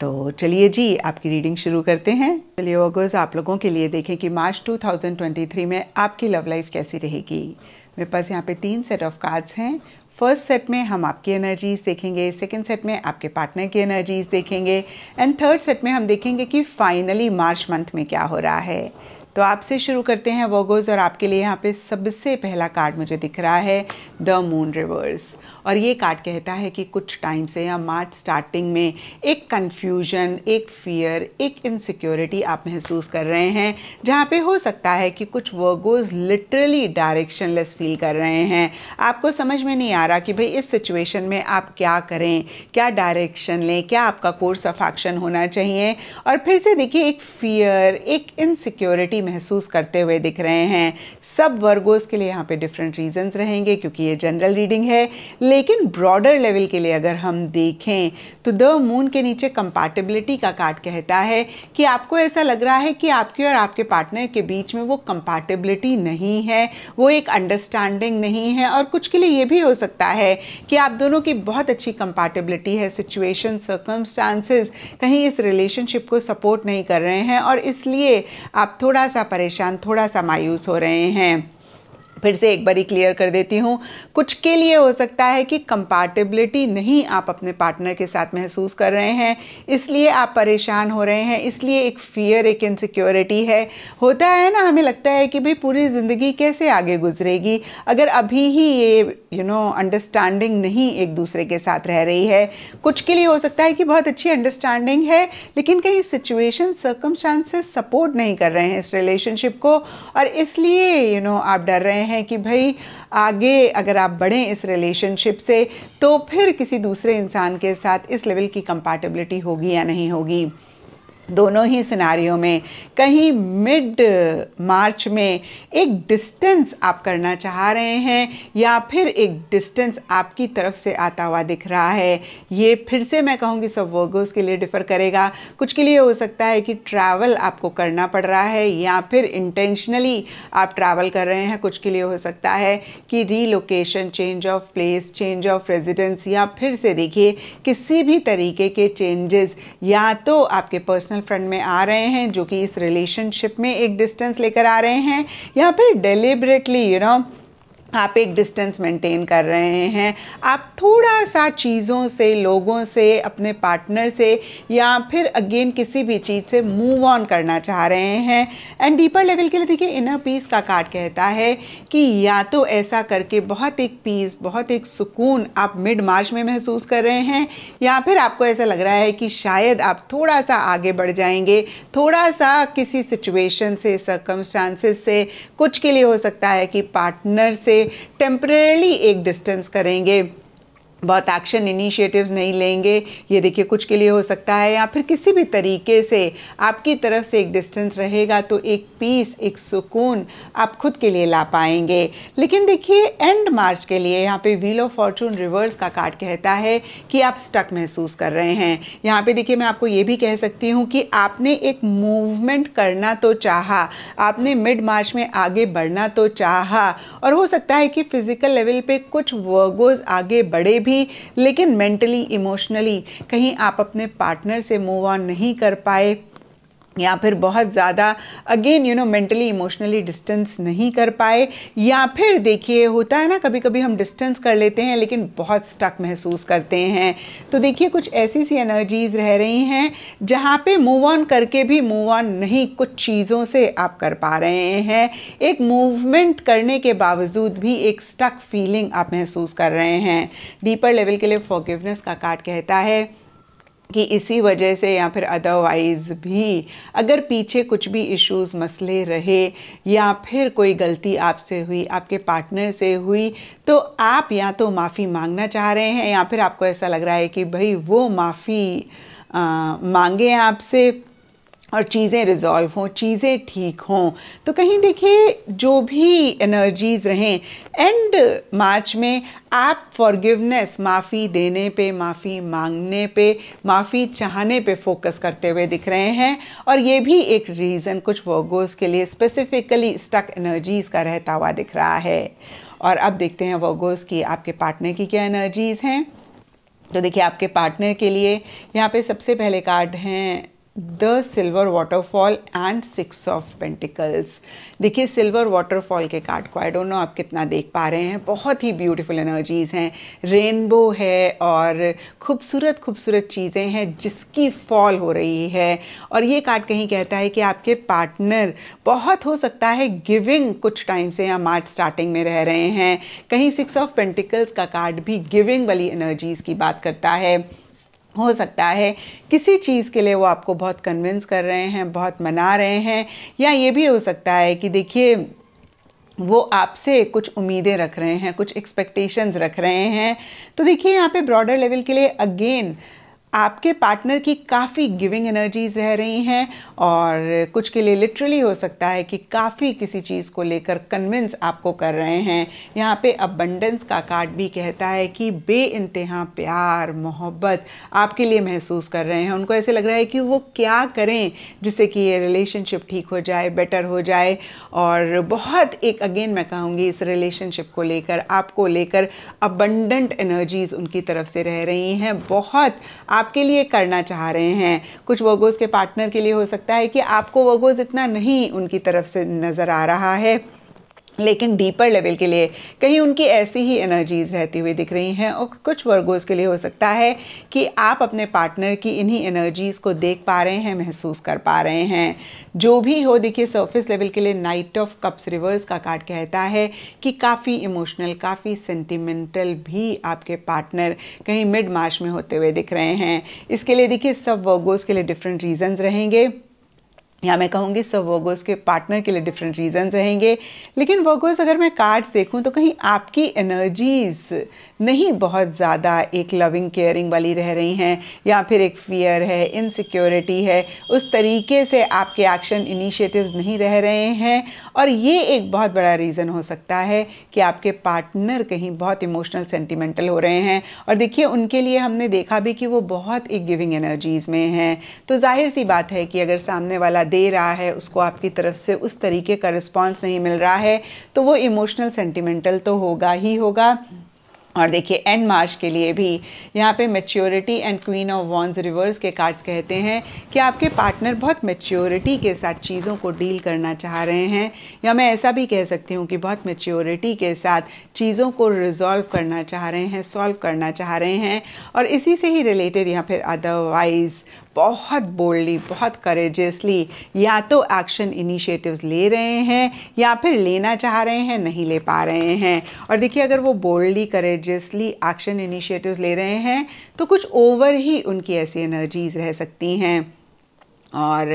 तो चलिए जी आपकी रीडिंग शुरू करते हैं चलिए ऑगस्ट आप लोगों के लिए देखें कि मार्च 2023 में आपकी लव लाइफ कैसी रहेगी मेरे पास यहाँ पे तीन सेट ऑफ कार्ड्स हैं फर्स्ट सेट में हम आपकी एनर्जीज देखेंगे सेकंड सेट में आपके पार्टनर की एनर्जीज देखेंगे एंड थर्ड सेट में हम देखेंगे कि फाइनली मार्च मंथ में क्या हो रहा है तो आपसे शुरू करते हैं वोगोज और आपके लिए यहाँ पे सबसे पहला कार्ड मुझे दिख रहा है द मून रिवर्स और ये कार्ड कहता है कि कुछ टाइम से या मार्च स्टार्टिंग में एक कन्फ्यूजन एक फियर एक इनसिक्योरिटी आप महसूस कर रहे हैं जहाँ पे हो सकता है कि कुछ वर्गोज लिटरली लेस फील कर रहे हैं आपको समझ में नहीं आ रहा कि भाई इस सिचुएशन में आप क्या करें क्या डायरेक्शन लें क्या आपका कोर्स ऑफ एक्शन होना चाहिए और फिर से देखिए एक फियर एक इनसिक्योरिटी महसूस करते हुए दिख रहे हैं सब वर्गोज के लिए यहाँ पे डिफरेंट रीजंस रहेंगे क्योंकि ये जनरल रीडिंग है लेकिन ब्रॉडर लेवल के लिए अगर हम देखें तो द मून के नीचे कंपैटिबिलिटी का कार्ड कहता है कि आपको ऐसा लग रहा है कि आपके और आपके पार्टनर के बीच में वो कंपैटिबिलिटी नहीं है वो एक अंडरस्टैंडिंग नहीं है और कुछ के लिए ये भी हो सकता है कि आप दोनों की बहुत अच्छी कंपैटिबिलिटी है सिचुएशन सर्कमस्टांसेस कहीं इस रिलेशनशिप को सपोर्ट नहीं कर रहे हैं और इसलिए आप थोड़ा सा परेशान थोड़ा सा मायूस हो रहे हैं फिर से एक बारी क्लियर कर देती हूँ कुछ के लिए हो सकता है कि कंपैटिबिलिटी नहीं आप अपने पार्टनर के साथ महसूस कर रहे हैं इसलिए आप परेशान हो रहे हैं इसलिए एक फियर एक इनसिक्योरिटी है होता है ना हमें लगता है कि भाई पूरी ज़िंदगी कैसे आगे गुजरेगी अगर अभी ही ये यू नो अंडरस्टैंडिंग नहीं एक दूसरे के साथ रह रही है कुछ के लिए हो सकता है कि बहुत अच्छी अंडरस्टैंडिंग है लेकिन कहीं सिचुएशन सर्कमस्टांसेस सपोर्ट नहीं कर रहे हैं इस रिलेशनशिप को और इसलिए यू you नो know, आप डर रहे हैं हैं कि भाई आगे अगर आप बढ़ें इस रिलेशनशिप से तो फिर किसी दूसरे इंसान के साथ इस लेवल की कंपैटिबिलिटी होगी या नहीं होगी दोनों ही सिनारियों में कहीं मिड मार्च में एक डिस्टेंस आप करना चाह रहे हैं या फिर एक डिस्टेंस आपकी तरफ से आता हुआ दिख रहा है ये फिर से मैं कहूँगी सब वर्गोस के लिए डिफ़र करेगा कुछ के लिए हो सकता है कि ट्रैवल आपको करना पड़ रहा है या फिर इंटेंशनली आप ट्रैवल कर रहे हैं कुछ के लिए हो सकता है कि relocation change of place change of residence या फिर से देखिए किसी भी तरीके के चेंजेस या तो आपके पर्सनल पर्सनल फ्रेंड में आ रहे हैं जो कि इस रिलेशनशिप में एक डिस्टेंस लेकर आ रहे हैं या फिर डेलिबरेटली यू नो आप एक डिस्टेंस मेंटेन कर रहे हैं आप थोड़ा सा चीज़ों से लोगों से अपने पार्टनर से या फिर अगेन किसी भी चीज़ से मूव ऑन करना चाह रहे हैं एंड डीपर लेवल के लिए देखिए इनर पीस का कार्ड कहता है कि या तो ऐसा करके बहुत एक पीस बहुत एक सुकून आप मिड मार्च में महसूस कर रहे हैं या फिर आपको ऐसा लग रहा है कि शायद आप थोड़ा सा आगे बढ़ जाएंगे थोड़ा सा किसी सिचुएशन से सर्कमस्टांसेस से कुछ के लिए हो सकता है कि पार्टनर से टेम्परेली एक डिस्टेंस करेंगे बहुत एक्शन इनिशिएटिव्स नहीं लेंगे ये देखिए कुछ के लिए हो सकता है या फिर किसी भी तरीके से आपकी तरफ से एक डिस्टेंस रहेगा तो एक पीस एक सुकून आप खुद के लिए ला पाएंगे लेकिन देखिए एंड मार्च के लिए यहाँ पे व्हील ऑफ फॉर्चून रिवर्स का कार्ड कहता है कि आप स्टक महसूस कर रहे हैं यहाँ पे देखिए मैं आपको ये भी कह सकती हूँ कि आपने एक मूवमेंट करना तो चाहा आपने मिड मार्च में आगे बढ़ना तो चाहा और हो सकता है कि फिज़िकल लेवल पे कुछ वर्गोज आगे बढ़े भी भी लेकिन मेंटली इमोशनली कहीं आप अपने पार्टनर से मूव ऑन नहीं कर पाए या फिर बहुत ज़्यादा again you know mentally emotionally distance नहीं कर पाए या फिर देखिए होता है ना कभी कभी हम डिस्टेंस कर लेते हैं लेकिन बहुत स्टक महसूस करते हैं तो देखिए कुछ ऐसी सी एनर्जीज़ रह रही हैं जहाँ पे मूव ऑन करके भी मूव ऑन नहीं कुछ चीज़ों से आप कर पा रहे हैं एक मूवमेंट करने के बावजूद भी एक स्टक फीलिंग आप महसूस कर रहे हैं डीपर लेवल के लिए फॉरगिवनेस का कार्ड कहता है कि इसी वजह से या फिर अदरवाइज़ भी अगर पीछे कुछ भी इश्यूज मसले रहे या फिर कोई गलती आपसे हुई आपके पार्टनर से हुई तो आप या तो माफ़ी मांगना चाह रहे हैं या फिर आपको ऐसा लग रहा है कि भाई वो माफ़ी मांगे आपसे और चीज़ें रिजॉल्व हों चीज़ें ठीक हों तो कहीं देखिए जो भी एनर्जीज़ रहें एंड मार्च में आप फॉरगिवनेस माफ़ी देने पे माफ़ी मांगने पे माफ़ी चाहने पे फोकस करते हुए दिख रहे हैं और ये भी एक रीज़न कुछ वर्गोज़ के लिए स्पेसिफिकली स्टक एनर्जीज़ का रहता हुआ दिख रहा है और अब देखते हैं वर्गोज़ की आपके पार्टनर की क्या एनर्जीज़ हैं तो देखिए आपके पार्टनर के लिए यहाँ पे सबसे पहले कार्ड हैं the silver waterfall and six of pentacles देखिए सिल्वर वाटरफॉल के कार्ड को आई डोंट नो आप कितना देख पा रहे हैं बहुत ही ब्यूटीफुल एनर्जीज़ हैं रेनबो है और खूबसूरत खूबसूरत चीज़ें हैं जिसकी फॉल हो रही है और ये कार्ड कहीं कहता है कि आपके पार्टनर बहुत हो सकता है गिविंग कुछ टाइम से या मार्च स्टार्टिंग में रह रहे हैं कहीं सिक्स ऑफ पेंटिकल्स का कार्ड भी गिविंग वाली एनर्जीज़ की बात करता है हो सकता है किसी चीज़ के लिए वो आपको बहुत कन्विंस कर रहे हैं बहुत मना रहे हैं या ये भी हो सकता है कि देखिए वो आपसे कुछ उम्मीदें रख रहे हैं कुछ एक्सपेक्टेशंस रख रहे हैं तो देखिए यहाँ पे ब्रॉडर लेवल के लिए अगेन आपके पार्टनर की काफ़ी गिविंग एनर्जीज रह रही हैं और कुछ के लिए लिटरली हो सकता है कि काफ़ी किसी चीज़ को लेकर कन्विंस आपको कर रहे हैं यहाँ पे अबंडेंस का कार्ड भी कहता है कि बे इंतहा प्यार मोहब्बत आपके लिए महसूस कर रहे हैं उनको ऐसे लग रहा है कि वो क्या करें जिससे कि ये रिलेशनशिप ठीक हो जाए बेटर हो जाए और बहुत एक अगेन मैं कहूँगी इस रिलेशनशिप को लेकर आपको लेकर अबंडेंट एनर्जीज़ उनकी तरफ से रह रही हैं बहुत आप आपके लिए करना चाह रहे हैं कुछ वर्गोज के पार्टनर के लिए हो सकता है कि आपको वर्गोज इतना नहीं उनकी तरफ से नज़र आ रहा है लेकिन डीपर लेवल के लिए कहीं उनकी ऐसी ही एनर्जीज रहती हुई दिख रही हैं और कुछ वर्गोज के लिए हो सकता है कि आप अपने पार्टनर की इन्हीं एनर्जीज़ को देख पा रहे हैं महसूस कर पा रहे हैं जो भी हो देखिए सरफेस लेवल के लिए नाइट ऑफ कप्स रिवर्स का कार्ड कहता है कि काफ़ी इमोशनल काफ़ी सेंटिमेंटल भी आपके पार्टनर कहीं मिड मार्च में होते हुए दिख रहे हैं इसके लिए देखिए सब वर्गोज़ के लिए डिफरेंट रीजन्स रहेंगे या मैं कहूँगी सब वर्गोज़ के पार्टनर के लिए डिफरेंट रीजंस रहेंगे लेकिन वर्गोज़ अगर मैं कार्ड्स देखूँ तो कहीं आपकी एनर्जीज नहीं बहुत ज़्यादा एक लविंग केयरिंग वाली रह रही हैं या फिर एक फियर है इनसिक्योरिटी है उस तरीके से आपके एक्शन इनिशिएटिव्स नहीं रह रहे हैं और ये एक बहुत बड़ा रीज़न हो सकता है कि आपके पार्टनर कहीं बहुत इमोशनल सेंटिमेंटल हो रहे हैं और देखिए उनके लिए हमने देखा भी कि वो बहुत एक गिविंग एनर्जीज़ में हैं तो जाहिर सी बात है कि अगर सामने वाला दे रहा है उसको आपकी तरफ से उस तरीके का रिस्पॉन्स नहीं मिल रहा है तो वो इमोशनल सेंटिमेंटल तो होगा ही होगा और देखिए एंड मार्च के लिए भी यहाँ पे maturity and queen of wands reverse के कार्ड्स कहते हैं कि आपके पार्टनर बहुत मेच्योरिटी के साथ चीज़ों को डील करना चाह रहे हैं या मैं ऐसा भी कह सकती हूँ कि बहुत मेच्योरिटी के साथ चीज़ों को रिजॉल्व करना चाह रहे हैं सॉल्व करना चाह रहे हैं और इसी से ही रिलेटेड या फिर अदरवाइज़ बहुत बोल्डली बहुत करेजियसली या तो एक्शन इनिशिएटिव्स ले रहे हैं या फिर लेना चाह रहे हैं नहीं ले पा रहे हैं और देखिए अगर वो boldly courage courageously action initiatives ले रहे हैं तो कुछ ओवर ही उनकी ऐसी एनर्जीज रह सकती हैं और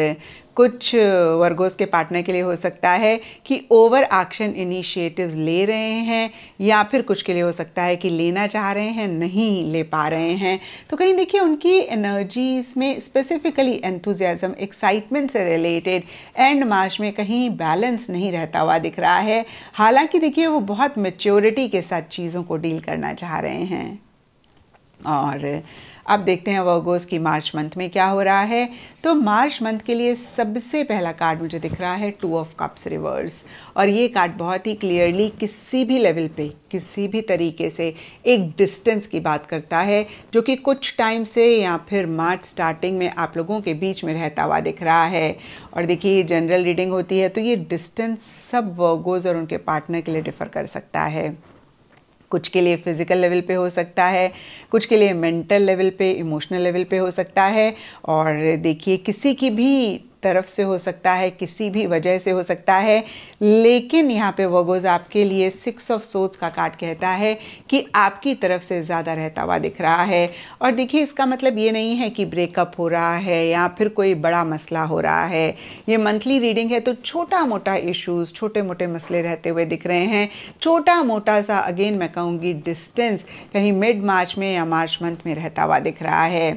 कुछ वर्गोस के पार्टनर के लिए हो सकता है कि ओवर एक्शन इनिशिएटिव्स ले रहे हैं या फिर कुछ के लिए हो सकता है कि लेना चाह रहे हैं नहीं ले पा रहे हैं तो कहीं देखिए उनकी एनर्जीज में स्पेसिफिकली एंथुजियाज़म एक्साइटमेंट से रिलेटेड एंड मार्च में कहीं बैलेंस नहीं रहता हुआ दिख रहा है हालांकि देखिए वो बहुत मेच्योरिटी के साथ चीज़ों को डील करना चाह रहे हैं और अब देखते हैं वर्गोस की मार्च मंथ में क्या हो रहा है तो मार्च मंथ के लिए सबसे पहला कार्ड मुझे दिख रहा है टू ऑफ कप्स रिवर्स और ये कार्ड बहुत ही क्लियरली किसी भी लेवल पे किसी भी तरीके से एक डिस्टेंस की बात करता है जो कि कुछ टाइम से या फिर मार्च स्टार्टिंग में आप लोगों के बीच में रहता हुआ दिख रहा है और देखिए जनरल रीडिंग होती है तो ये डिस्टेंस सब वर्गोज और उनके पार्टनर के लिए डिफ़र कर सकता है कुछ के लिए फिज़िकल लेवल पे हो सकता है कुछ के लिए मेंटल लेवल पे इमोशनल लेवल पे हो सकता है और देखिए किसी की भी तरफ से हो सकता है किसी भी वजह से हो सकता है लेकिन यहाँ पे वगोज आपके लिए सिक्स ऑफ सोच का कार्ड कहता है कि आपकी तरफ से ज़्यादा रहता हुआ दिख रहा है और देखिए इसका मतलब ये नहीं है कि ब्रेकअप हो रहा है या फिर कोई बड़ा मसला हो रहा है ये मंथली रीडिंग है तो छोटा मोटा इश्यूज़ छोटे मोटे मसले रहते हुए दिख रहे हैं छोटा मोटा सा अगेन मैं कहूँगी डिस्टेंस कहीं मिड मार्च में या मार्च मंथ में रहता हुआ दिख रहा है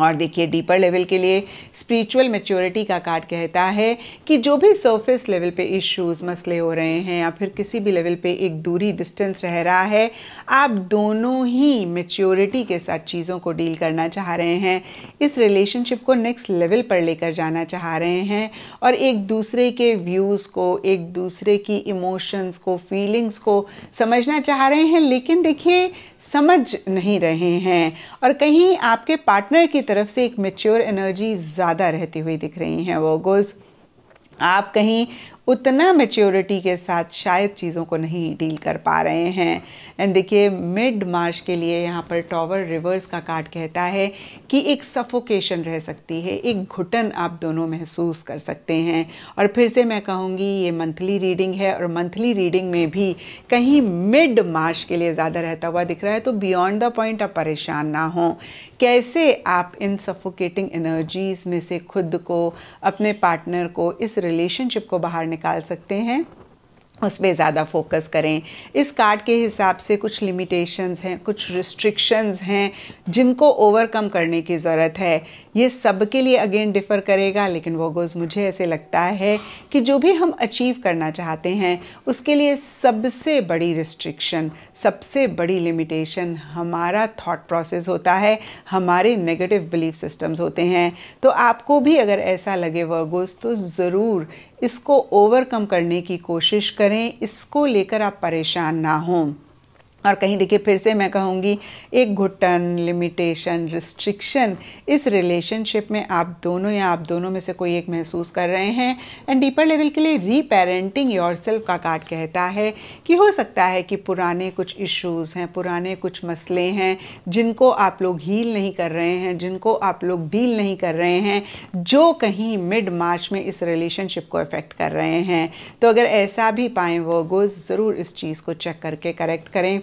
और देखिए डीपर लेवल के लिए स्पिरिचुअल मेच्योरिटी का कार्ड कहता है कि जो भी सरफेस लेवल पे इश्यूज मसले हो रहे हैं या फिर किसी भी लेवल पे एक दूरी डिस्टेंस रह रहा है आप दोनों ही मेच्योरिटी के साथ चीज़ों को डील करना चाह रहे हैं इस रिलेशनशिप को नेक्स्ट लेवल पर लेकर जाना चाह रहे हैं और एक दूसरे के व्यूज़ को एक दूसरे की इमोशंस को फीलिंग्स को समझना चाह रहे हैं लेकिन देखिए समझ नहीं रहे हैं और कहीं आपके पार्टनर की तरफ से एक मेच्योर एनर्जी ज़्यादा रहती हुई दिख रही हैं वो गोज़ आप कहीं उतना मेच्योरिटी के साथ शायद चीज़ों को नहीं डील कर पा रहे हैं एंड देखिए मिड मार्च के लिए यहाँ पर टॉवर रिवर्स का कार्ड कहता है कि एक सफोकेशन रह सकती है एक घुटन आप दोनों महसूस कर सकते हैं और फिर से मैं कहूँगी ये मंथली रीडिंग है और मंथली रीडिंग में भी कहीं मिड मार्च के लिए ज़्यादा रहता हुआ दिख रहा है तो बियॉन्ड द पॉइंट आप परेशान ना हों कैसे आप इन सफोकेटिंग एनर्जीज़ में से खुद को अपने पार्टनर को इस रिलेशनशिप को बाहर निकाल सकते हैं उस पर ज़्यादा फोकस करें इस कार्ड के हिसाब से कुछ लिमिटेशंस हैं कुछ रिस्ट्रिक्शंस हैं जिनको ओवरकम करने की ज़रूरत है ये सब के लिए अगेन डिफ़र करेगा लेकिन वो गोज़ मुझे ऐसे लगता है कि जो भी हम अचीव करना चाहते हैं उसके लिए सबसे बड़ी रिस्ट्रिक्शन सबसे बड़ी लिमिटेशन हमारा थॉट प्रोसेस होता है हमारे नेगेटिव बिलीफ सिस्टम्स होते हैं तो आपको भी अगर ऐसा लगे वर्गोज़ तो ज़रूर इसको ओवरकम करने की कोशिश करें इसको लेकर आप परेशान ना हों और कहीं देखिए फिर से मैं कहूँगी एक घुटन लिमिटेशन रिस्ट्रिक्शन इस रिलेशनशिप में आप दोनों या आप दोनों में से कोई एक महसूस कर रहे हैं एंड डीपर लेवल के लिए रीपेरेंटिंग योर सेल्फ का कार्ड कहता है कि हो सकता है कि पुराने कुछ इश्यूज़ हैं पुराने कुछ मसले हैं जिनको आप लोग हील नहीं कर रहे हैं जिनको आप लोग डील नहीं कर रहे हैं जो कहीं मिड मार्च में इस रिलेशनशिप को अफेक्ट कर रहे हैं तो अगर ऐसा भी पाएँ वो गोज़ ज़रूर इस चीज़ को चेक करके करेक्ट करें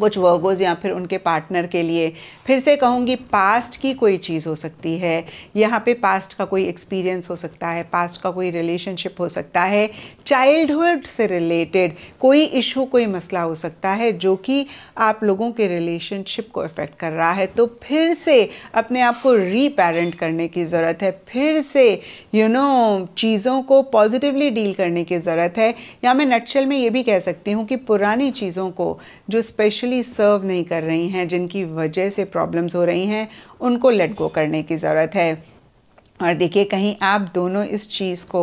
कुछ वर्गोज या फिर उनके पार्टनर के लिए फिर से कहूँगी पास्ट की कोई चीज़ हो सकती है यहाँ पे पास्ट का कोई एक्सपीरियंस हो सकता है पास्ट का कोई रिलेशनशिप हो सकता है चाइल्डहुड से रिलेटेड कोई इशू कोई मसला हो सकता है जो कि आप लोगों के रिलेशनशिप को अफेक्ट कर रहा है तो फिर से अपने आप को रीपेरेंट करने की ज़रूरत है फिर से यू you नो know, चीज़ों को पॉजिटिवली डील करने की ज़रूरत है या मैं नक्शल में ये भी कह सकती हूँ कि पुरानी चीज़ों को जो स्पेशली सर्व नहीं कर रही हैं जिनकी वजह से प्रॉब्लम्स हो रही हैं उनको लेट गो करने की ज़रूरत है और देखिए कहीं आप दोनों इस चीज़ को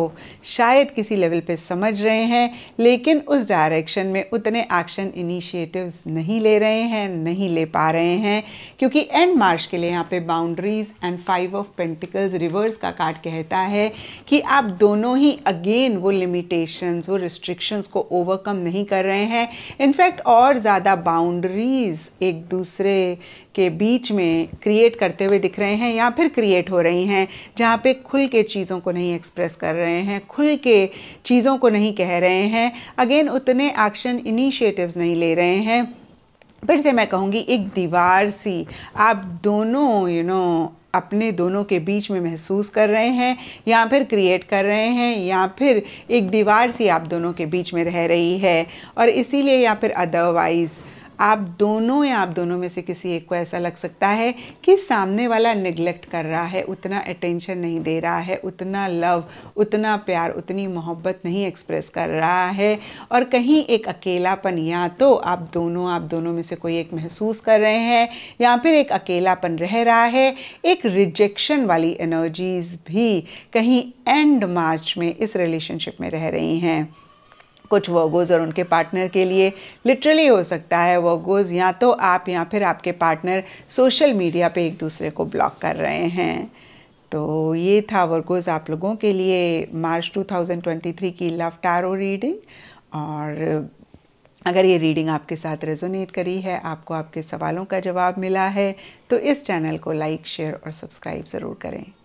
शायद किसी लेवल पे समझ रहे हैं लेकिन उस डायरेक्शन में उतने एक्शन इनिशिएटिव्स नहीं ले रहे हैं नहीं ले पा रहे हैं क्योंकि एंड मार्च के लिए यहाँ पे boundaries and five of pentacles reverse का कार्ड कहता है कि आप दोनों ही अगेन वो लिमिटेशंस वो रिस्ट्रिक्शंस को ओवरकम नहीं कर रहे हैं इनफैक्ट और ज़्यादा बाउंड्रीज़ एक दूसरे के बीच में क्रिएट करते हुए दिख रहे हैं या फिर क्रिएट हो रही हैं जहाँ पे खुल के चीज़ों को नहीं एक्सप्रेस कर रहे हैं खुल के चीज़ों को नहीं कह रहे हैं अगेन उतने एक्शन इनिशिएटिव्स नहीं ले रहे हैं फिर से मैं कहूँगी एक दीवार सी आप दोनों यू you नो know, अपने दोनों के बीच में महसूस कर रहे हैं या फिर क्रिएट कर रहे हैं या फिर एक दीवार सी आप दोनों के बीच में रह रही है और इसीलिए या फिर अदरवाइज़ आप दोनों या आप दोनों में से किसी एक को ऐसा लग सकता है कि सामने वाला निग्लेक्ट कर रहा है उतना अटेंशन नहीं दे रहा है उतना लव उतना प्यार उतनी मोहब्बत नहीं एक्सप्रेस कर रहा है और कहीं एक अकेलापन या तो आप दोनों आप दोनों में से कोई एक महसूस कर रहे हैं या फिर एक अकेलापन रह रहा है एक रिजेक्शन वाली एनर्जीज़ भी कहीं एंड मार्च में इस रिलेशनशिप में रह रही हैं कुछ वर्गोज और उनके पार्टनर के लिए लिटरली हो सकता है वर्गोज या तो आप या फिर आपके पार्टनर सोशल मीडिया पे एक दूसरे को ब्लॉक कर रहे हैं तो ये था वर्गोज आप लोगों के लिए मार्च 2023 की लव टारो रीडिंग और अगर ये रीडिंग आपके साथ रेजोनेट करी है आपको आपके सवालों का जवाब मिला है तो इस चैनल को लाइक शेयर और सब्सक्राइब ज़रूर करें